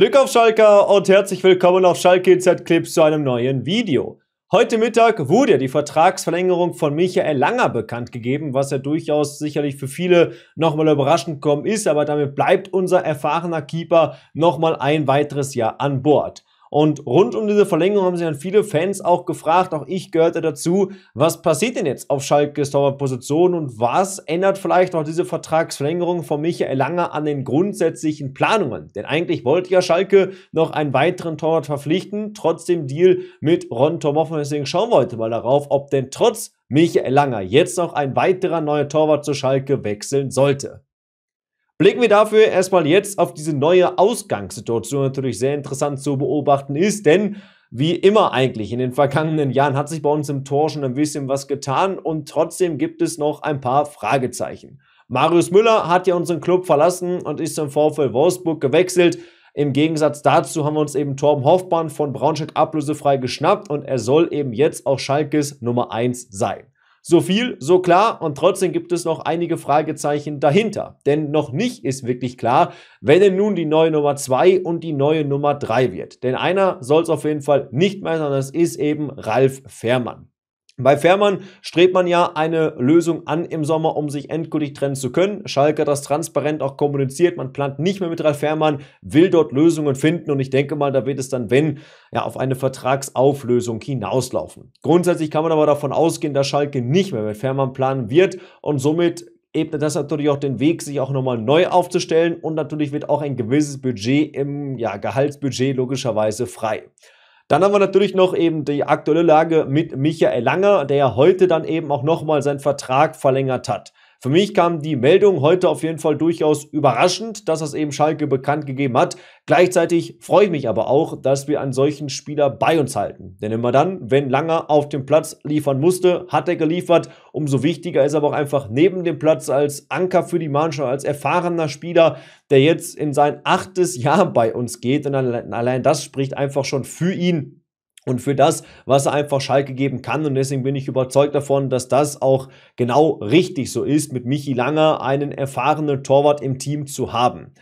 Glück auf Schalke und herzlich willkommen auf Schalke Z Clips zu einem neuen Video. Heute Mittag wurde ja die Vertragsverlängerung von Michael Langer bekannt gegeben, was ja durchaus sicherlich für viele nochmal überraschend kommen ist, aber damit bleibt unser erfahrener Keeper nochmal ein weiteres Jahr an Bord. Und rund um diese Verlängerung haben sich dann viele Fans auch gefragt, auch ich gehörte dazu, was passiert denn jetzt auf Schalkes Torwartposition und was ändert vielleicht auch diese Vertragsverlängerung von Michael Langer an den grundsätzlichen Planungen? Denn eigentlich wollte ja Schalke noch einen weiteren Torwart verpflichten, trotz dem Deal mit Ron Tomov deswegen schauen wir heute mal darauf, ob denn trotz Michael Langer jetzt noch ein weiterer neuer Torwart zu Schalke wechseln sollte. Blicken wir dafür erstmal jetzt auf diese neue Ausgangssituation, die natürlich sehr interessant zu beobachten ist, denn wie immer eigentlich in den vergangenen Jahren hat sich bei uns im Tor schon ein bisschen was getan und trotzdem gibt es noch ein paar Fragezeichen. Marius Müller hat ja unseren Club verlassen und ist zum VfL Wolfsburg gewechselt. Im Gegensatz dazu haben wir uns eben Torben Hoffmann von Braunschweig ablösefrei geschnappt und er soll eben jetzt auch Schalkes Nummer 1 sein. So viel, so klar und trotzdem gibt es noch einige Fragezeichen dahinter. Denn noch nicht ist wirklich klar, wenn denn nun die neue Nummer 2 und die neue Nummer 3 wird. Denn einer soll es auf jeden Fall nicht mehr, sein, das ist eben Ralf Fährmann. Bei Fährmann strebt man ja eine Lösung an im Sommer, um sich endgültig trennen zu können. Schalke hat das transparent auch kommuniziert. Man plant nicht mehr mit Ralf Fährmann, will dort Lösungen finden und ich denke mal, da wird es dann, wenn, ja, auf eine Vertragsauflösung hinauslaufen. Grundsätzlich kann man aber davon ausgehen, dass Schalke nicht mehr mit Fährmann planen wird und somit ebnet das natürlich auch den Weg, sich auch nochmal neu aufzustellen und natürlich wird auch ein gewisses Budget im ja, Gehaltsbudget logischerweise frei. Dann haben wir natürlich noch eben die aktuelle Lage mit Michael Langer, der heute dann eben auch nochmal seinen Vertrag verlängert hat. Für mich kam die Meldung heute auf jeden Fall durchaus überraschend, dass das eben Schalke bekannt gegeben hat. Gleichzeitig freue ich mich aber auch, dass wir einen solchen Spieler bei uns halten. Denn immer dann, wenn Langer auf dem Platz liefern musste, hat er geliefert. Umso wichtiger ist aber auch einfach neben dem Platz als Anker für die Mannschaft, als erfahrener Spieler, der jetzt in sein achtes Jahr bei uns geht. Und allein das spricht einfach schon für ihn und für das, was er einfach Schalke geben kann. Und deswegen bin ich überzeugt davon, dass das auch genau richtig so ist, mit Michi Langer einen erfahrenen Torwart im Team zu haben.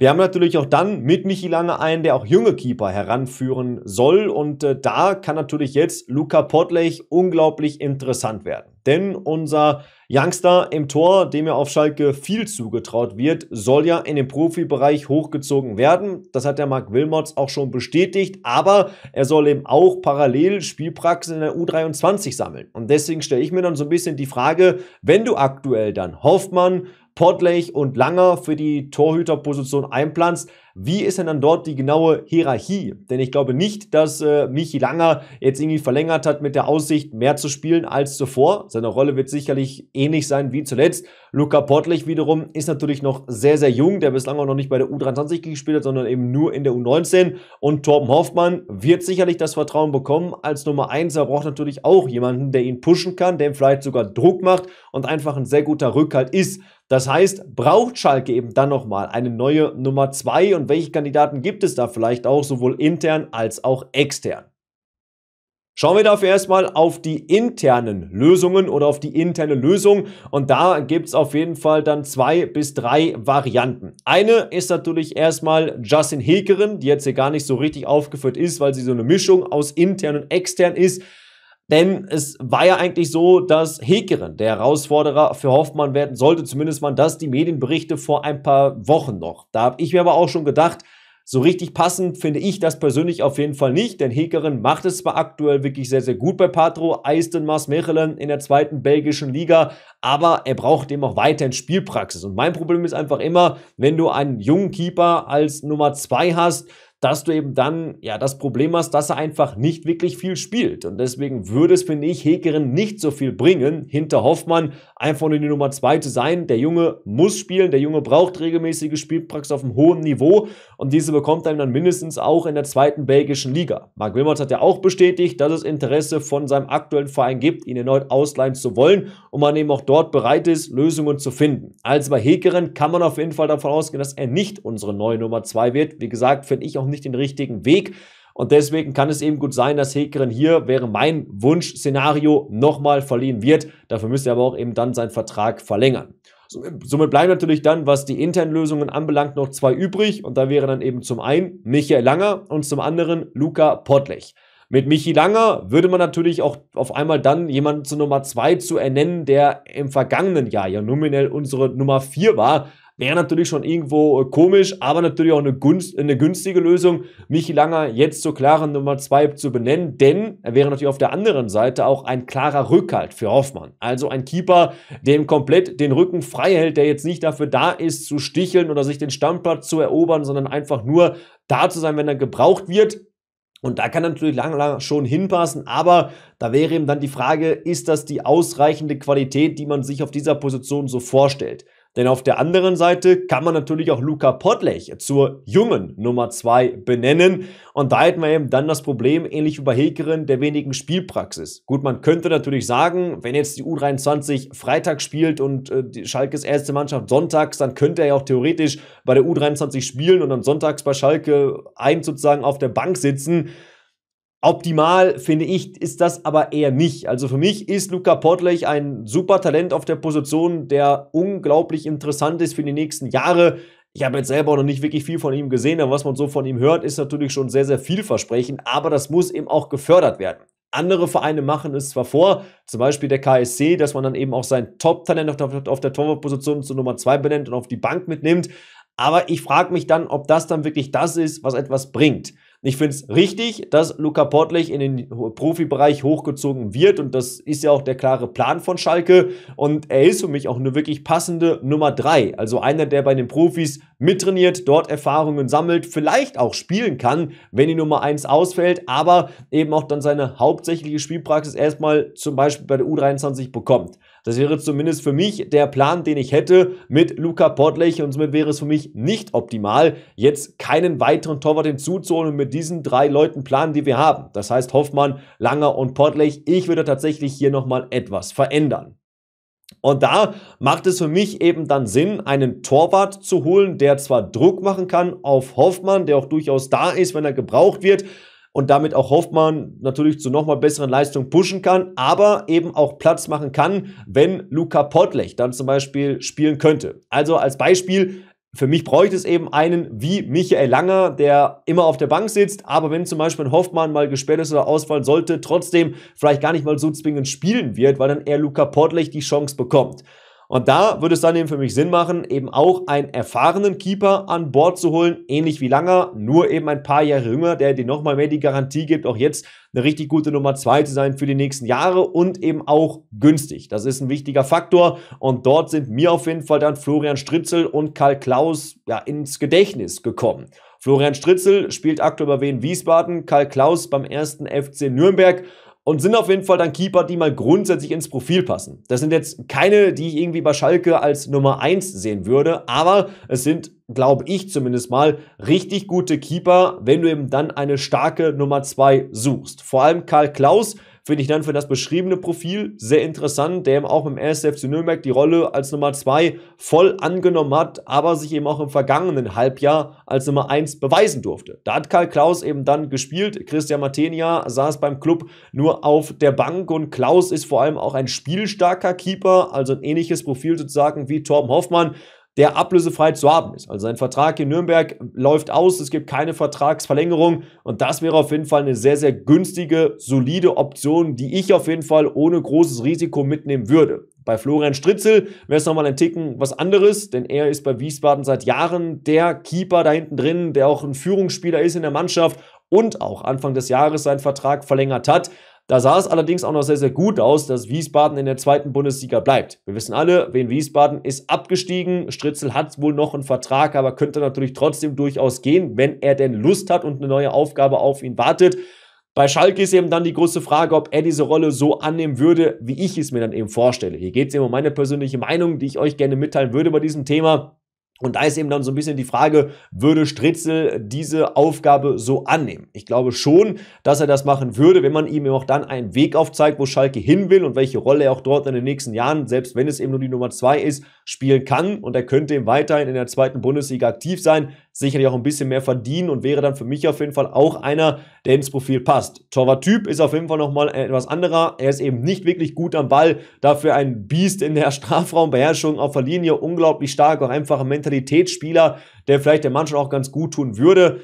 Wir haben natürlich auch dann mit Michi Lange einen, der auch junge Keeper heranführen soll. Und äh, da kann natürlich jetzt Luca Potlech unglaublich interessant werden. Denn unser Youngster im Tor, dem ja auf Schalke viel zugetraut wird, soll ja in den Profibereich hochgezogen werden. Das hat der Marc Wilmots auch schon bestätigt. Aber er soll eben auch parallel Spielpraxis in der U23 sammeln. Und deswegen stelle ich mir dann so ein bisschen die Frage, wenn du aktuell dann Hoffmann, Portlech und Langer für die Torhüterposition einplanst, wie ist denn dann dort die genaue Hierarchie? Denn ich glaube nicht, dass äh, Michi Langer jetzt irgendwie verlängert hat mit der Aussicht, mehr zu spielen als zuvor. Seine Rolle wird sicherlich ähnlich sein wie zuletzt. Luca Portlich wiederum ist natürlich noch sehr, sehr jung, der bislang auch noch nicht bei der U23 gespielt hat, sondern eben nur in der U19. Und Torben Hoffmann wird sicherlich das Vertrauen bekommen als Nummer 1. Er braucht natürlich auch jemanden, der ihn pushen kann, der ihm vielleicht sogar Druck macht und einfach ein sehr guter Rückhalt ist. Das heißt, braucht Schalke eben dann nochmal eine neue Nummer 2 und welche Kandidaten gibt es da vielleicht auch, sowohl intern als auch extern. Schauen wir dafür erstmal auf die internen Lösungen oder auf die interne Lösung. Und da gibt es auf jeden Fall dann zwei bis drei Varianten. Eine ist natürlich erstmal Justin Hekeren, die jetzt hier gar nicht so richtig aufgeführt ist, weil sie so eine Mischung aus intern und extern ist. Denn es war ja eigentlich so, dass Hekeren der Herausforderer für Hoffmann werden sollte. Zumindest waren das die Medienberichte vor ein paar Wochen noch. Da habe ich mir aber auch schon gedacht, so richtig passend finde ich das persönlich auf jeden Fall nicht, denn Hekeren macht es zwar aktuell wirklich sehr, sehr gut bei Patro, Eisten Mars, Mechelen in der zweiten belgischen Liga, aber er braucht eben auch weiterhin Spielpraxis. Und mein Problem ist einfach immer, wenn du einen jungen Keeper als Nummer zwei hast, dass du eben dann ja das Problem hast, dass er einfach nicht wirklich viel spielt. Und deswegen würde es, finde ich, Hekerin nicht so viel bringen, hinter Hoffmann einfach nur die Nummer zwei zu sein. Der Junge muss spielen, der Junge braucht regelmäßige Spielpraxis auf einem hohen Niveau und diese bekommt er dann mindestens auch in der zweiten belgischen Liga. Marc Wilmots hat ja auch bestätigt, dass es Interesse von seinem aktuellen Verein gibt, ihn erneut ausleihen zu wollen und man eben auch dort bereit ist, Lösungen zu finden. Also bei Hekerin kann man auf jeden Fall davon ausgehen, dass er nicht unsere neue Nummer zwei wird. Wie gesagt, finde ich auch nicht den richtigen Weg. Und deswegen kann es eben gut sein, dass Hekeren hier, wäre mein Wunschszenario, nochmal verliehen wird. Dafür müsste er aber auch eben dann seinen Vertrag verlängern. Somit bleiben natürlich dann, was die internen Lösungen anbelangt, noch zwei übrig. Und da wäre dann eben zum einen Michael Langer und zum anderen Luca Potlech. Mit Michi Langer würde man natürlich auch auf einmal dann jemanden zur Nummer 2 zu ernennen, der im vergangenen Jahr ja nominell unsere Nummer 4 war, wäre natürlich schon irgendwo äh, komisch, aber natürlich auch eine, Gunst, eine günstige Lösung, Michi Langer jetzt zur klaren Nummer 2 zu benennen, denn er wäre natürlich auf der anderen Seite auch ein klarer Rückhalt für Hoffmann. Also ein Keeper, der ihm komplett den Rücken frei hält, der jetzt nicht dafür da ist, zu sticheln oder sich den Stammplatz zu erobern, sondern einfach nur da zu sein, wenn er gebraucht wird. Und da kann natürlich lange, lange schon hinpassen, aber da wäre eben dann die Frage, ist das die ausreichende Qualität, die man sich auf dieser Position so vorstellt? Denn auf der anderen Seite kann man natürlich auch Luca Potlech zur jungen Nummer 2 benennen. Und da hätten wir eben dann das Problem, ähnlich wie bei Hekeren, der wenigen Spielpraxis. Gut, man könnte natürlich sagen, wenn jetzt die U23 Freitag spielt und äh, die Schalkes erste Mannschaft sonntags, dann könnte er ja auch theoretisch bei der U23 spielen und dann sonntags bei Schalke 1 sozusagen auf der Bank sitzen. Optimal finde ich, ist das aber eher nicht. Also für mich ist Luca Potlech ein super Talent auf der Position, der unglaublich interessant ist für die nächsten Jahre. Ich habe jetzt selber noch nicht wirklich viel von ihm gesehen, aber was man so von ihm hört, ist natürlich schon sehr, sehr vielversprechend, aber das muss eben auch gefördert werden. Andere Vereine machen es zwar vor, zum Beispiel der KSC, dass man dann eben auch sein Top-Talent auf der Torwartposition zur Nummer 2 benennt und auf die Bank mitnimmt, aber ich frage mich dann, ob das dann wirklich das ist, was etwas bringt. Ich finde es richtig, dass Luca Portlich in den Profibereich hochgezogen wird und das ist ja auch der klare Plan von Schalke und er ist für mich auch eine wirklich passende Nummer 3, also einer, der bei den Profis mittrainiert, dort Erfahrungen sammelt, vielleicht auch spielen kann, wenn die Nummer 1 ausfällt, aber eben auch dann seine hauptsächliche Spielpraxis erstmal zum Beispiel bei der U23 bekommt. Das wäre zumindest für mich der Plan, den ich hätte mit Luca Podlech und somit wäre es für mich nicht optimal, jetzt keinen weiteren Torwart hinzuzuholen und mit diesen drei Leuten planen, die wir haben. Das heißt Hoffmann, Langer und Podlech. Ich würde tatsächlich hier nochmal etwas verändern. Und da macht es für mich eben dann Sinn, einen Torwart zu holen, der zwar Druck machen kann auf Hoffmann, der auch durchaus da ist, wenn er gebraucht wird, und damit auch Hoffmann natürlich zu nochmal besseren Leistungen pushen kann, aber eben auch Platz machen kann, wenn Luca Potlech dann zum Beispiel spielen könnte. Also als Beispiel, für mich bräuchte es eben einen wie Michael Langer, der immer auf der Bank sitzt, aber wenn zum Beispiel ein Hoffmann mal gesperrt ist oder ausfallen sollte, trotzdem vielleicht gar nicht mal so zwingend spielen wird, weil dann eher Luca Portlech die Chance bekommt. Und da würde es dann eben für mich Sinn machen, eben auch einen erfahrenen Keeper an Bord zu holen, ähnlich wie Langer, nur eben ein paar Jahre jünger, der dir nochmal mehr die Garantie gibt, auch jetzt eine richtig gute Nummer zwei zu sein für die nächsten Jahre und eben auch günstig. Das ist ein wichtiger Faktor und dort sind mir auf jeden Fall dann Florian Stritzel und Karl Klaus ja, ins Gedächtnis gekommen. Florian Stritzel spielt aktuell bei Wien Wiesbaden, Karl Klaus beim ersten FC Nürnberg und sind auf jeden Fall dann Keeper, die mal grundsätzlich ins Profil passen. Das sind jetzt keine, die ich irgendwie bei Schalke als Nummer 1 sehen würde, aber es sind, glaube ich zumindest mal, richtig gute Keeper, wenn du eben dann eine starke Nummer 2 suchst. Vor allem Karl Klaus, Finde ich dann für das beschriebene Profil sehr interessant, der eben auch im RSF zu Nürnberg die Rolle als Nummer 2 voll angenommen hat, aber sich eben auch im vergangenen Halbjahr als Nummer 1 beweisen durfte. Da hat Karl Klaus eben dann gespielt. Christian Matenia saß beim Club nur auf der Bank und Klaus ist vor allem auch ein spielstarker Keeper, also ein ähnliches Profil sozusagen wie Torben Hoffmann der ablösefrei zu haben ist. Also sein Vertrag in Nürnberg läuft aus, es gibt keine Vertragsverlängerung und das wäre auf jeden Fall eine sehr, sehr günstige, solide Option, die ich auf jeden Fall ohne großes Risiko mitnehmen würde. Bei Florian Stritzel wäre es nochmal ein Ticken was anderes, denn er ist bei Wiesbaden seit Jahren der Keeper da hinten drin, der auch ein Führungsspieler ist in der Mannschaft und auch Anfang des Jahres seinen Vertrag verlängert hat. Da sah es allerdings auch noch sehr, sehr gut aus, dass Wiesbaden in der zweiten Bundesliga bleibt. Wir wissen alle, wen Wiesbaden ist abgestiegen. Stritzel hat wohl noch einen Vertrag, aber könnte natürlich trotzdem durchaus gehen, wenn er denn Lust hat und eine neue Aufgabe auf ihn wartet. Bei Schalke ist eben dann die große Frage, ob er diese Rolle so annehmen würde, wie ich es mir dann eben vorstelle. Hier geht es eben um meine persönliche Meinung, die ich euch gerne mitteilen würde bei diesem Thema. Und da ist eben dann so ein bisschen die Frage, würde Stritzel diese Aufgabe so annehmen? Ich glaube schon, dass er das machen würde, wenn man ihm auch dann einen Weg aufzeigt, wo Schalke hin will und welche Rolle er auch dort in den nächsten Jahren, selbst wenn es eben nur die Nummer zwei ist, spielen kann. Und er könnte eben weiterhin in der zweiten Bundesliga aktiv sein sicherlich auch ein bisschen mehr verdienen und wäre dann für mich auf jeden Fall auch einer, der ins Profil passt. Torwarttyp ist auf jeden Fall nochmal etwas anderer. Er ist eben nicht wirklich gut am Ball, dafür ein Biest in der Strafraumbeherrschung auf der Linie, unglaublich stark, auch einfacher Mentalitätsspieler, der vielleicht der Mannschaft auch ganz gut tun würde.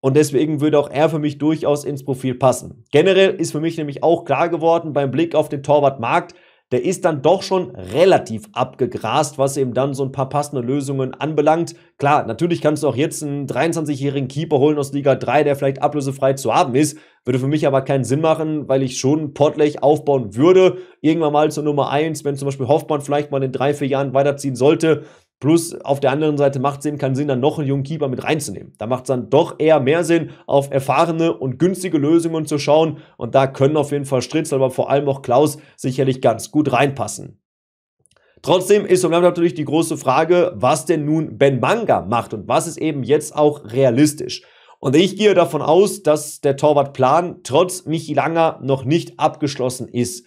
Und deswegen würde auch er für mich durchaus ins Profil passen. Generell ist für mich nämlich auch klar geworden beim Blick auf den Torwartmarkt, der ist dann doch schon relativ abgegrast, was eben dann so ein paar passende Lösungen anbelangt. Klar, natürlich kannst du auch jetzt einen 23-jährigen Keeper holen aus Liga 3, der vielleicht ablösefrei zu haben ist. Würde für mich aber keinen Sinn machen, weil ich schon Potlech aufbauen würde. Irgendwann mal zur Nummer 1, wenn zum Beispiel Hoffmann vielleicht mal in drei, vier Jahren weiterziehen sollte, Plus auf der anderen Seite macht es eben keinen Sinn, dann noch einen jungen Keeper mit reinzunehmen. Da macht es dann doch eher mehr Sinn, auf erfahrene und günstige Lösungen zu schauen. Und da können auf jeden Fall Stritzel, aber vor allem auch Klaus sicherlich ganz gut reinpassen. Trotzdem ist und bleibt natürlich die große Frage, was denn nun Ben Manga macht und was ist eben jetzt auch realistisch. Und ich gehe davon aus, dass der Torwartplan trotz Michi Langer noch nicht abgeschlossen ist.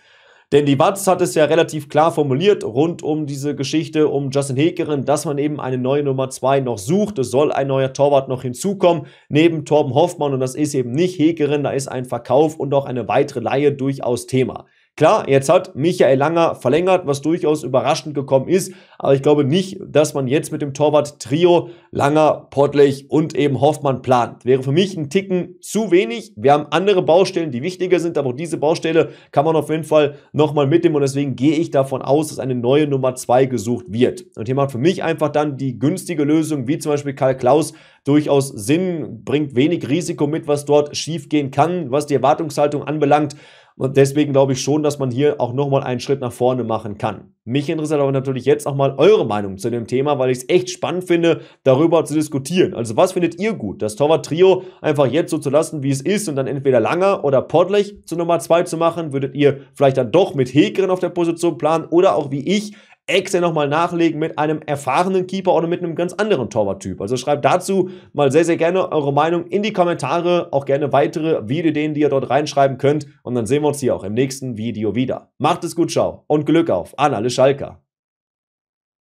Denn die Watz hat es ja relativ klar formuliert rund um diese Geschichte um Justin Hekeren, dass man eben eine neue Nummer 2 noch sucht. Es soll ein neuer Torwart noch hinzukommen, neben Torben Hoffmann. Und das ist eben nicht Hekeren, da ist ein Verkauf und auch eine weitere Laie durchaus Thema. Klar, jetzt hat Michael Langer verlängert, was durchaus überraschend gekommen ist, aber ich glaube nicht, dass man jetzt mit dem Torwart-Trio Langer, Pottlich und eben Hoffmann plant. Wäre für mich ein Ticken zu wenig. Wir haben andere Baustellen, die wichtiger sind, aber auch diese Baustelle kann man auf jeden Fall nochmal mitnehmen und deswegen gehe ich davon aus, dass eine neue Nummer 2 gesucht wird. Und hier macht für mich einfach dann die günstige Lösung, wie zum Beispiel Karl Klaus, durchaus Sinn, bringt wenig Risiko mit, was dort schiefgehen kann, was die Erwartungshaltung anbelangt. Und deswegen glaube ich schon, dass man hier auch nochmal einen Schritt nach vorne machen kann. Mich interessiert aber natürlich jetzt auch mal eure Meinung zu dem Thema, weil ich es echt spannend finde, darüber zu diskutieren. Also was findet ihr gut? Das Torwart-Trio einfach jetzt so zu lassen, wie es ist und dann entweder Langer oder Podlech zu Nummer 2 zu machen? Würdet ihr vielleicht dann doch mit Hegren auf der Position planen oder auch wie ich extra nochmal nachlegen mit einem erfahrenen Keeper oder mit einem ganz anderen Torwarttyp. Also schreibt dazu mal sehr, sehr gerne eure Meinung in die Kommentare, auch gerne weitere Videoideen, die ihr dort reinschreiben könnt. Und dann sehen wir uns hier auch im nächsten Video wieder. Macht es gut, ciao und Glück auf an alle Schalker.